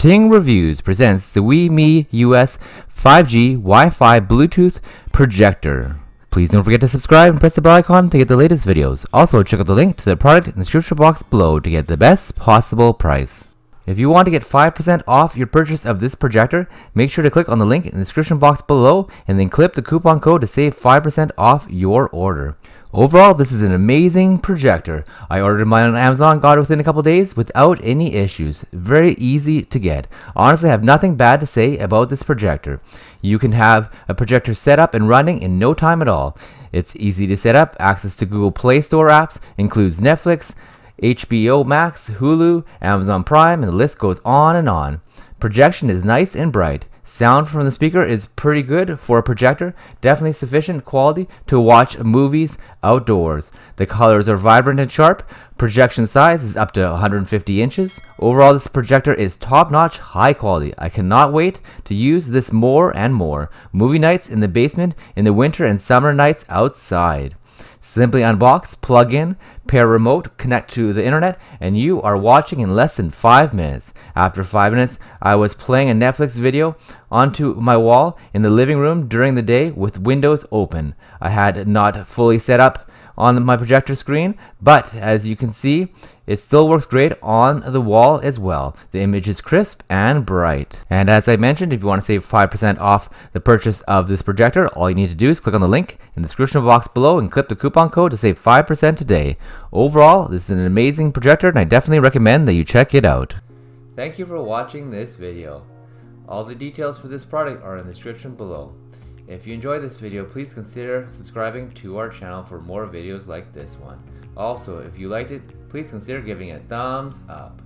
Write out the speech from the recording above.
Ting Reviews presents the WeMe US 5G Wi-Fi Bluetooth projector. Please don't forget to subscribe and press the bell icon to get the latest videos. Also, check out the link to the product in the description box below to get the best possible price. If you want to get 5% off your purchase of this projector, make sure to click on the link in the description box below and then clip the coupon code to save 5% off your order. Overall, this is an amazing projector. I ordered mine on Amazon, got it within a couple days without any issues. Very easy to get. Honestly, I have nothing bad to say about this projector. You can have a projector set up and running in no time at all. It's easy to set up, access to Google Play Store apps, includes Netflix, HBO Max, Hulu, Amazon Prime, and the list goes on and on. Projection is nice and bright. Sound from the speaker is pretty good for a projector, definitely sufficient quality to watch movies outdoors. The colors are vibrant and sharp. Projection size is up to 150 inches. Overall, this projector is top notch, high quality. I cannot wait to use this more and more. Movie nights in the basement, in the winter and summer nights outside. Simply unbox, plug in, pair remote, connect to the internet, and you are watching in less than 5 minutes. After 5 minutes, I was playing a Netflix video onto my wall in the living room during the day with windows open. I had not fully set up on my projector screen, but as you can see, it still works great on the wall as well. The image is crisp and bright. And as I mentioned, if you want to save 5% off the purchase of this projector, all you need to do is click on the link in the description box below and clip the coupon code to save 5% today. Overall, this is an amazing projector and I definitely recommend that you check it out. Thank you for watching this video. All the details for this product are in the description below. If you enjoyed this video, please consider subscribing to our channel for more videos like this one. Also, if you liked it, please consider giving it a thumbs up.